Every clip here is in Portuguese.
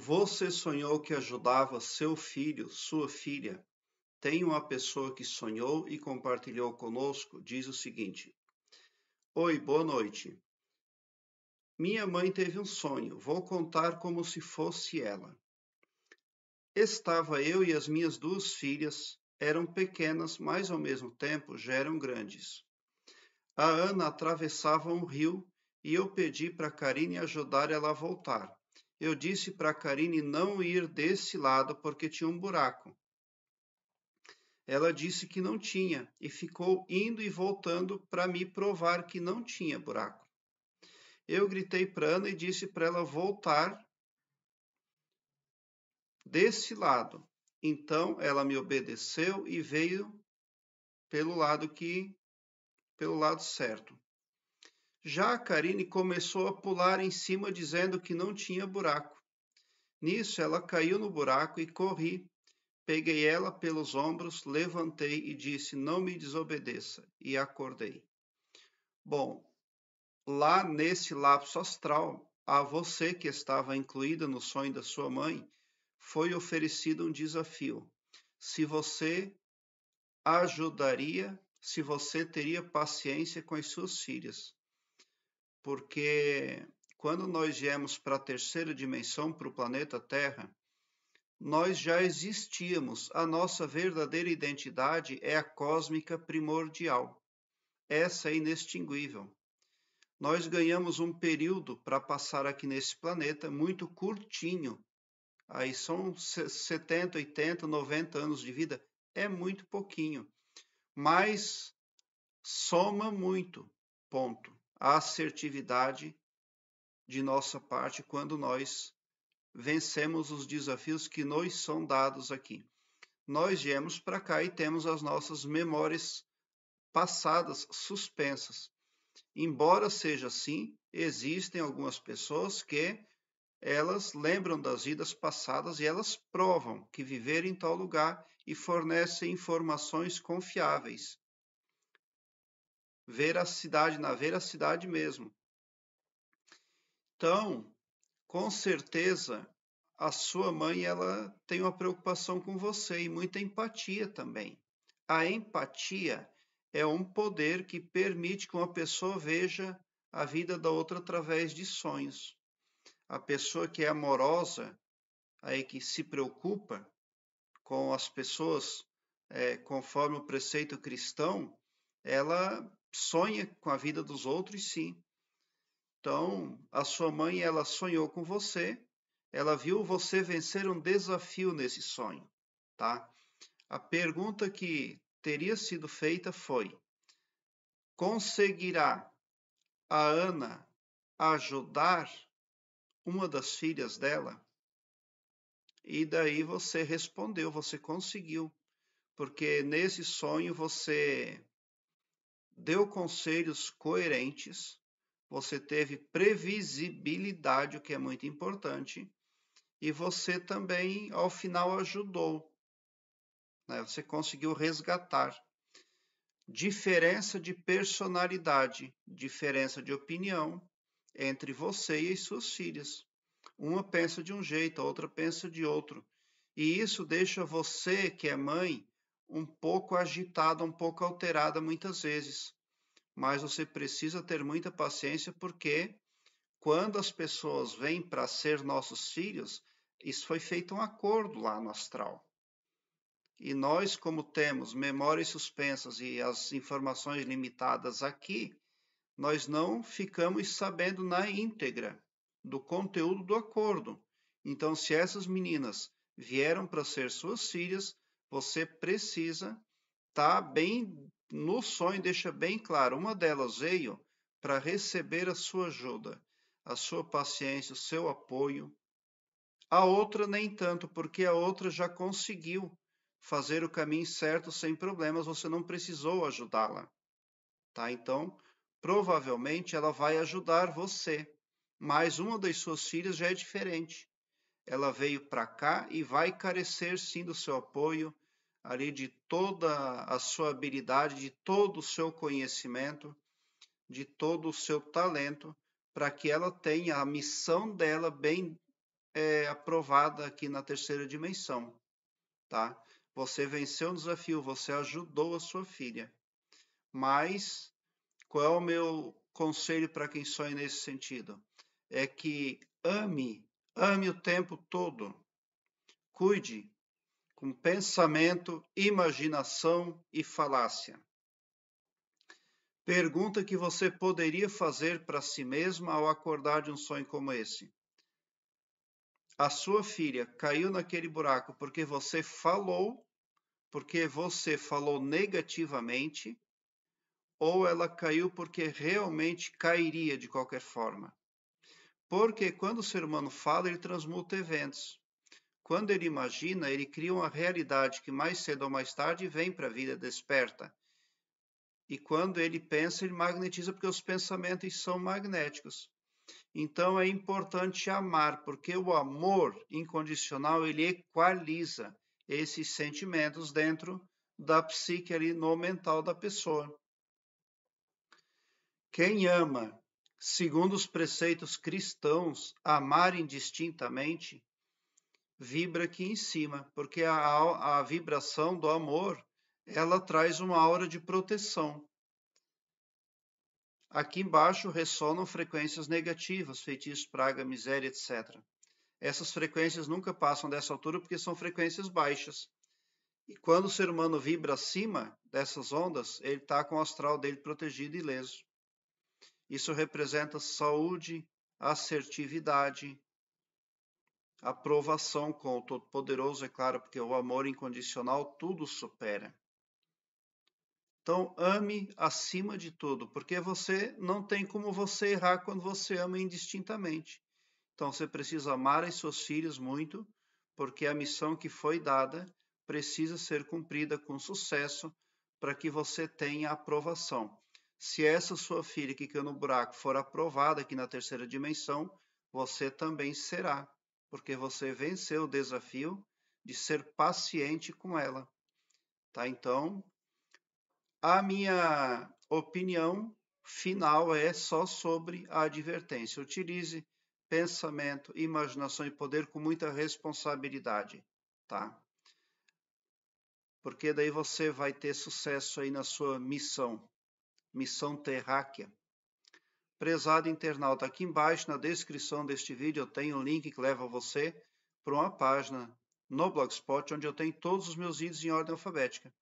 Você sonhou que ajudava seu filho, sua filha. Tem uma pessoa que sonhou e compartilhou conosco, diz o seguinte: Oi, boa noite. Minha mãe teve um sonho, vou contar como se fosse ela. Estava eu e as minhas duas filhas, eram pequenas, mas ao mesmo tempo já eram grandes. A Ana atravessava um rio e eu pedi para Karine ajudar ela a voltar. Eu disse para a Karine não ir desse lado porque tinha um buraco. Ela disse que não tinha e ficou indo e voltando para me provar que não tinha buraco. Eu gritei para Ana e disse para ela voltar desse lado. Então ela me obedeceu e veio pelo lado que pelo lado certo. Já a Karine começou a pular em cima dizendo que não tinha buraco. Nisso ela caiu no buraco e corri. Peguei ela pelos ombros, levantei e disse: Não me desobedeça. E acordei. Bom, lá nesse lapso astral, a você que estava incluída no sonho da sua mãe, foi oferecido um desafio. Se você ajudaria, se você teria paciência com as suas filhas porque quando nós viemos para a terceira dimensão, para o planeta Terra, nós já existíamos. A nossa verdadeira identidade é a cósmica primordial. Essa é inextinguível. Nós ganhamos um período para passar aqui nesse planeta muito curtinho. Aí são 70, 80, 90 anos de vida. É muito pouquinho. Mas soma muito. Ponto a assertividade de nossa parte quando nós vencemos os desafios que nos são dados aqui. Nós viemos para cá e temos as nossas memórias passadas suspensas. Embora seja assim, existem algumas pessoas que elas lembram das vidas passadas e elas provam que viveram em tal lugar e fornecem informações confiáveis veracidade, na veracidade mesmo. Então, com certeza, a sua mãe ela tem uma preocupação com você e muita empatia também. A empatia é um poder que permite que uma pessoa veja a vida da outra através de sonhos. A pessoa que é amorosa, aí que se preocupa com as pessoas é, conforme o preceito cristão, ela sonha com a vida dos outros, sim. Então, a sua mãe, ela sonhou com você, ela viu você vencer um desafio nesse sonho, tá? A pergunta que teria sido feita foi: conseguirá a Ana ajudar uma das filhas dela? E daí você respondeu, você conseguiu, porque nesse sonho você deu conselhos coerentes, você teve previsibilidade, o que é muito importante, e você também, ao final, ajudou. Né? Você conseguiu resgatar. Diferença de personalidade, diferença de opinião entre você e suas filhas. Uma pensa de um jeito, a outra pensa de outro. E isso deixa você, que é mãe, um pouco agitada, um pouco alterada muitas vezes. Mas você precisa ter muita paciência porque quando as pessoas vêm para ser nossos filhos, isso foi feito um acordo lá no astral. E nós, como temos memórias suspensas e as informações limitadas aqui, nós não ficamos sabendo na íntegra do conteúdo do acordo. Então, se essas meninas vieram para ser suas filhas, você precisa estar tá bem no sonho, deixa bem claro. Uma delas veio para receber a sua ajuda, a sua paciência, o seu apoio. A outra nem tanto, porque a outra já conseguiu fazer o caminho certo sem problemas, você não precisou ajudá-la. Tá? Então, provavelmente ela vai ajudar você, mas uma das suas filhas já é diferente ela veio para cá e vai carecer sim do seu apoio, ali de toda a sua habilidade, de todo o seu conhecimento, de todo o seu talento, para que ela tenha a missão dela bem é, aprovada aqui na terceira dimensão, tá? Você venceu o desafio, você ajudou a sua filha. Mas qual é o meu conselho para quem sonha nesse sentido? É que ame Ame o tempo todo. Cuide com pensamento, imaginação e falácia. Pergunta que você poderia fazer para si mesma ao acordar de um sonho como esse. A sua filha caiu naquele buraco porque você falou, porque você falou negativamente, ou ela caiu porque realmente cairia de qualquer forma. Porque quando o ser humano fala, ele transmuta eventos. Quando ele imagina, ele cria uma realidade que mais cedo ou mais tarde vem para a vida desperta. E quando ele pensa, ele magnetiza porque os pensamentos são magnéticos. Então é importante amar, porque o amor incondicional ele equaliza esses sentimentos dentro da psique ali no mental da pessoa. Quem ama segundo os preceitos cristãos, amar indistintamente, vibra aqui em cima, porque a, a vibração do amor ela traz uma aura de proteção. Aqui embaixo ressonam frequências negativas, feitiços, praga, miséria, etc. Essas frequências nunca passam dessa altura porque são frequências baixas. E quando o ser humano vibra acima dessas ondas, ele está com o astral dele protegido e ileso. Isso representa saúde, assertividade, aprovação com o Todo-Poderoso, é claro, porque o amor incondicional tudo supera. Então, ame acima de tudo, porque você não tem como você errar quando você ama indistintamente. Então, você precisa amar os seus filhos muito, porque a missão que foi dada precisa ser cumprida com sucesso para que você tenha aprovação. Se essa sua filha que caiu no buraco for aprovada aqui na terceira dimensão, você também será, porque você venceu o desafio de ser paciente com ela. Tá? Então, a minha opinião final é só sobre a advertência. Utilize pensamento, imaginação e poder com muita responsabilidade, tá? Porque daí você vai ter sucesso aí na sua missão missão terráquea. Prezado internauta, aqui embaixo na descrição deste vídeo eu tenho um link que leva você para uma página no Blogspot onde eu tenho todos os meus vídeos em ordem alfabética,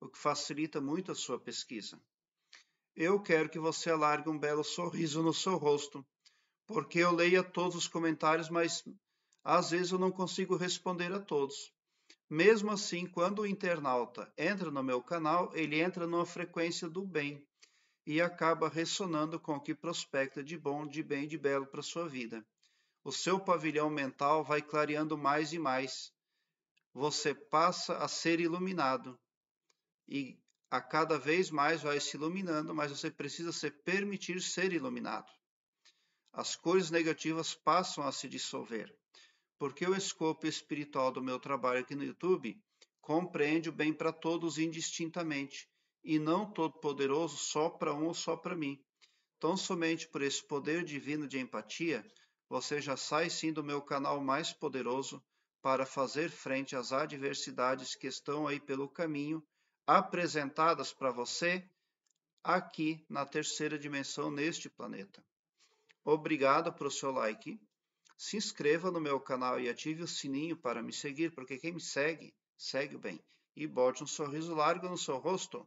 o que facilita muito a sua pesquisa. Eu quero que você alargue um belo sorriso no seu rosto, porque eu leio todos os comentários, mas às vezes eu não consigo responder a todos. Mesmo assim, quando o internauta entra no meu canal, ele entra numa frequência do bem e acaba ressonando com o que prospecta de bom, de bem e de belo para sua vida. O seu pavilhão mental vai clareando mais e mais. Você passa a ser iluminado e a cada vez mais vai se iluminando, mas você precisa se permitir ser iluminado. As cores negativas passam a se dissolver, porque o escopo espiritual do meu trabalho aqui no YouTube compreende o bem para todos indistintamente e não todo-poderoso só para um ou só para mim. Então, somente por esse poder divino de empatia, você já sai sim do meu canal mais poderoso para fazer frente às adversidades que estão aí pelo caminho, apresentadas para você aqui na terceira dimensão neste planeta. Obrigado pelo seu like. Se inscreva no meu canal e ative o sininho para me seguir, porque quem me segue, segue bem. E bote um sorriso largo no seu rosto.